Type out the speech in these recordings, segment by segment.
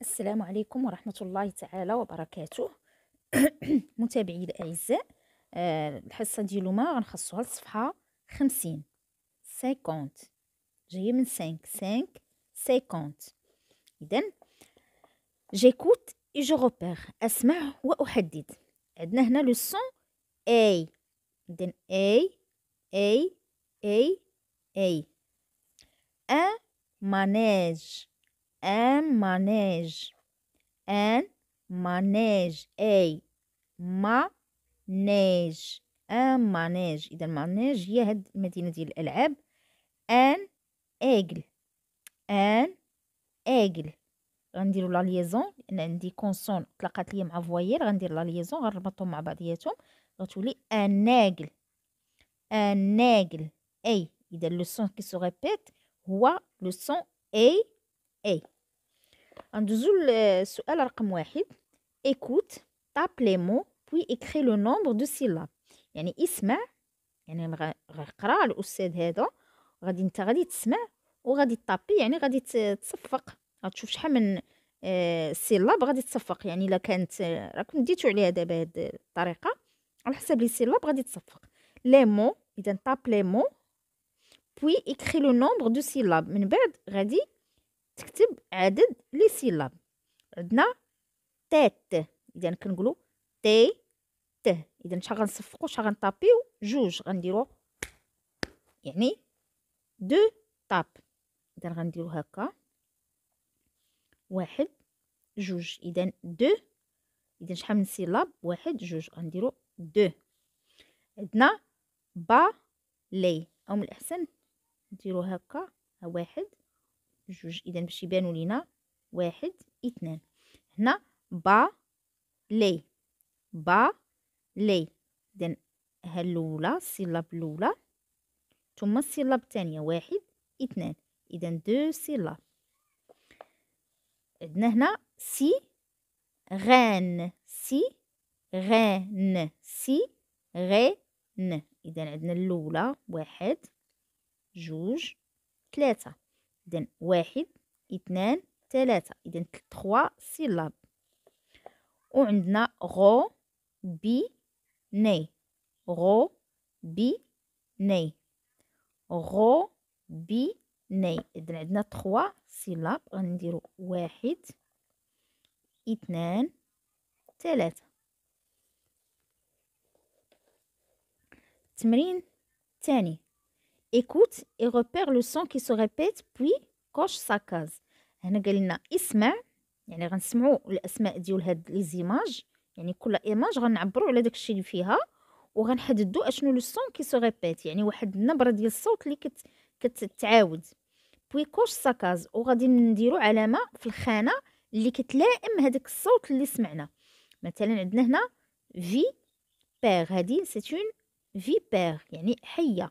السلام عليكم ورحمة الله تعالى وبركاته متابعي الأعزاء آه، الحصة ديالو ما غنخصوها لصفحة خمسين سيكونت جاية من سانك سانك سيكونت إذا جيكوت اي جو أسمع وأحدد عندنا هنا لو سون أي إذا أي أي أي أي أ مانيج أن مانيج أن مانيج أي ما نيج أن مانيج إذا مانيج هي هاد المدينة ديال الألعاب ان ايجل ان ايجل غنديرو لا ليزون لان عندي كونسون تلاقات ليا مع فوايل غندير لا ليزون غنربطهم مع بعضياتهم غتولي ان ايجل ان ايجل اي اذا لو سون كي سو ريبيت هو لو سون اي اي غندوزو السؤال رقم واحد ايكوت طاب لي مو بوي اكري لو نومبر دو سيلاب يعني اسمع يعني غيقرا الاستاذ هذا غادي انت غادي تسمع وغادي طابي يعني غادي تصفق غتشوف شحال من سيلاب آه، غادي تصفق يعني الا كانت آه، راكم ديتو عليها دابا هاد الطريقه على حساب لي سيلاب غادي تصفق لي مو اذا طاب لي مو بوي اكري لو نومبر دو سيلاب من بعد غادي نكتب عدد لي سيلاب عندنا تات اذا كنقولوا تي ت اذا شحال غنصفقوا شحال غنطابيو جوج غنديروا يعني دو طاب اذا غنديرو هكا واحد جوج اذا دو اذا شحال من سيلاب واحد جوج غنديرو دو عندنا با لي او من الاحسن نديرو هكا واحد جوج اذا باش يبانوا لينا واحد اثنان هنا با لي با لي اذا ها الاولى السلاب الاولى ثم السيلاب الثانيه واحد اثنان اذا دو سيلاب عندنا هنا سي غان سي غان سي غان اذا عندنا الاولى واحد جوج ثلاثه اذا واحد اثنان ثلاثة اذا تخوا سيلاب وعندنا غو بي ني غو بي ني غو بي ني اذا عندنا تخوا سيلاب غنديرو واحد اثنان ثلاثة التمرين الثاني écoute et repère le son qui se répète puis coche sa case هنا قال لنا اسمع يعني غنسمعوا الاسماء ديال هاد لي زيماج يعني كل ايماج غنعبروا على داكشي اللي فيها وغنحددوا اشنو لو سون كي سو ريبيت يعني واحد النبره ديال الصوت اللي كت كتعاود بوي كوش ساكاز وغادي نديرو علامه في الخانه اللي كتلائم هذاك الصوت اللي سمعنا مثلا عندنا هنا في بير هادي سي اون في بير يعني حيه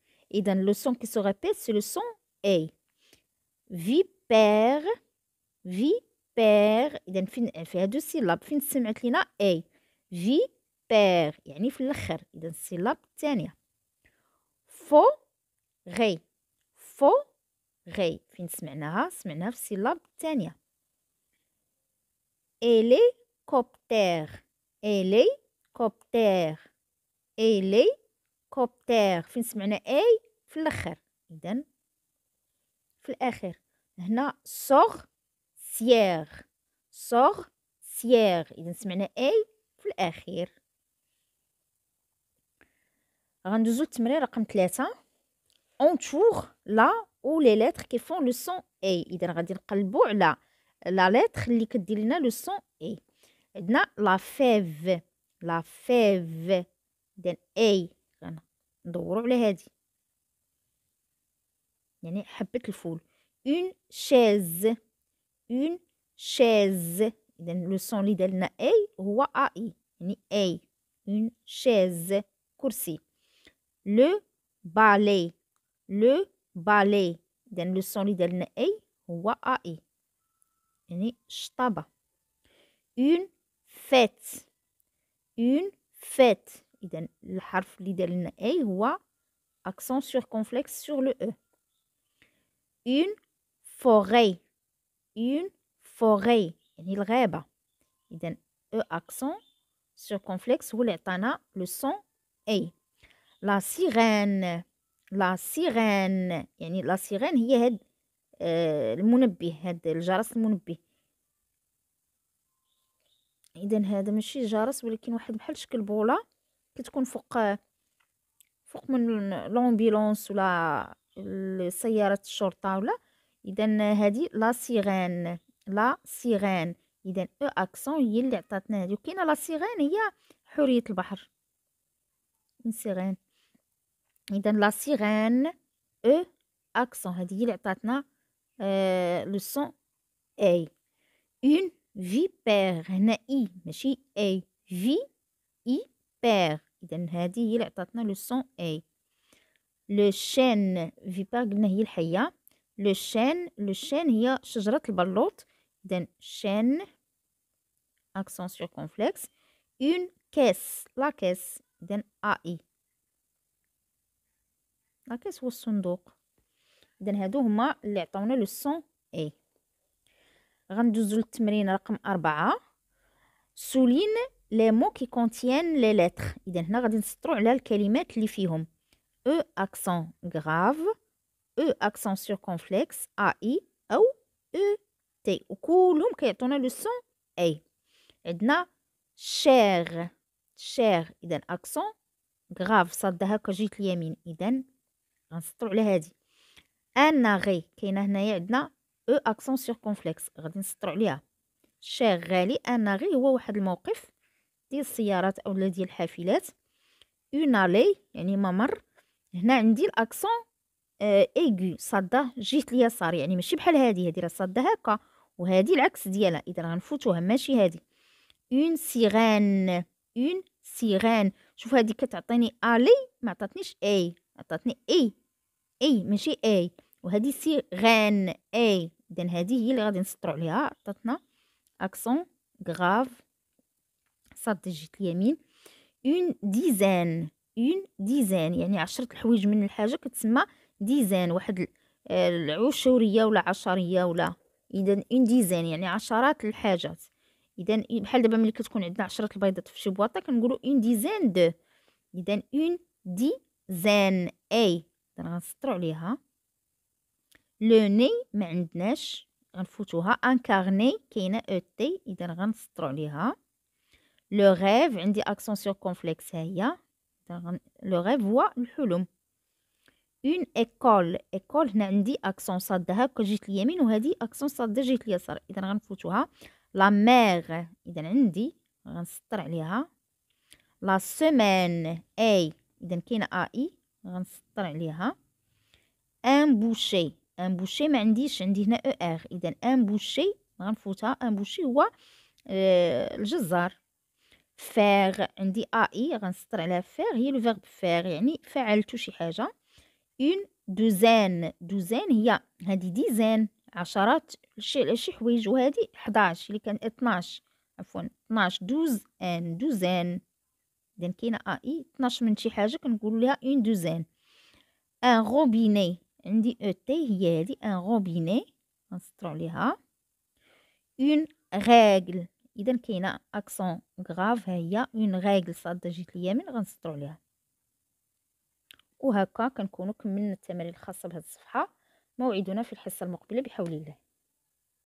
et dans le son qui se répète, c'est le son E. Vipère, vipère, et dans fin, il y a deux syllabes, fin de lina E. Vipère, il y a une flèche, et dans syllabe tenia. Faux, ré, faux, ré, fin de semaine, semaine, syllabe tenia. Hélicoptère, hélicoptère, hélicoptère, fin de semaine, hélicoptère. في الاخر اذا في الاخر هنا سوغ سيغ سوغ سيغ اذا سمعنا اي في الاخير غندوزو التمرين رقم ثلاثة اونتور لا او لي لتر كي فون لو سون اي اذا غادي نقلبو على لا لتر اللي كدير لنا لو سون اي عندنا لا فيف لا فيف اذا اي غندورو على هادي Une chaise. Une chaise. Le son li d'elle na ei ou a Une chaise. Coursi. Le balai. Le balai. Le son li na ei ou a i. E. Une fête. Une fête. Le harf lidelna e na ei Accent surconflexe sur le e. une forêt une forêt يعني الغابة إذا e accent circonflexe ولا عطانا le son أي la sirène la sirène يعني la sirène هي هاد آه المنبه هاد الجرس المنبه اذا هذا ماشي جرس ولكن واحد بحال شكل بوله كتكون فوق فوق من لومبيلونس ولا سيارة الشرطة ولا إذا هذه لا سيغان لا سيغان إذا أو أكسون هي اللي عطاتنا هذه وكاينة لا سيغان هي حرية البحر سيغان إذا لا سيغان أو أكسون هذه آه، هي اللي عطاتنا لو سون أي اون بير هنا اي ماشي اي في اي بير اذا هذه هي اللي عطاتنا لو سون اي لو شين فيبا قلنا هي الحية لو شين لو شين هي شجرة البلوط اذا شين أكسون سور سيركونفلكس اون كاس لا كاس اذا أي لا كاس هو الصندوق اذا هادو هما اللي عطاونا لو سون إي غندوزو للتمرين رقم أربعة سولين لي مو كي كونتيان لي لتر اذا هنا غادي نسطرو على الكلمات اللي فيهم E accent grave E accent circonflexe AI أو أو تي وكلهم كيعطونا لو سون أي عندنا شير شير إذا أكسون غراف صاد هكا جهة اليمين إذا غنسطرو على هادي أنا غي كاينة هنايا عندنا أو أكسون سيركونفلكس غادي نسطرو عليها شير غالي أنا غي هو واحد الموقف ديال السيارات أولا ديال الحافلات اون الي يعني ممر هنا عندي الاكسون ايغو آه، صاده جيت ليا صار يعني ماشي بحال هادي هادي راه صاده هكا وهادي العكس ديالها اذا غنفوتوها ماشي هادي اون سيغان اون سيغان شوف هادي كتعطيني الي ما عطاتنيش اي عطاتني اي اي ماشي اي وهادي سيغان اي اذا هادي هي اللي غادي نسطرو عليها عطاتنا اكسون غراف صاد جيت اليمين اون ديزان اون ديزان يعني عشرة الحوايج من الحاجه كتسمى ديزان واحد آه، العشوريه ولا عشريه ولا اذا اون ديزان يعني عشرات الحاجات اذا بحال دابا ملي كتكون عندنا عشرة البيضات في شي بواطه كنقولوا اون ديزان دو اذا اون ديزان اي غنسطرو عليها لو ني ما عندناش غنفوتوها كارني كاينه او تي اذا غنسطرو عليها لو غيف عندي اكسون سور كونفليكس ها هي لو غيف هو الحلم اون ايكول ايكول هنا عندي اكسون صاد صادها جيت اليمين وهذه اكسون صاد جيت اليسار اذا غنفوتوها لا ميغ اذا عندي غنسطر عليها لا سيمين اي اذا كاينه اي غنسطر عليها ان بوشي ان بوشي ما عنديش عندي هنا او e ار اذا ان بوشي غنفوتها ان بوشي هو آه، الجزار faire عندي اي غنسطر على faire هي لو فيرب faire يعني فعلت شي حاجه اون دوزان دوزان هي هادي ديزان عشرات شي شي حوايج وهادي 11 اللي كان 12 عفوا 12 دوز ان دوزان اذا كاينه اي 12 من شي حاجه كنقول لها اون دوزان ان روبيني عندي او e تي هي هادي ان روبيني غنسطرو عليها اون غاغل اذا كاينه اكسون غراف هي اون ريغل صاده جات ليا من غنسطرو عليها وهكا كنكونوا كملنا التمارين الخاصه بهذه الصفحه موعدنا في الحصه المقبله بحول الله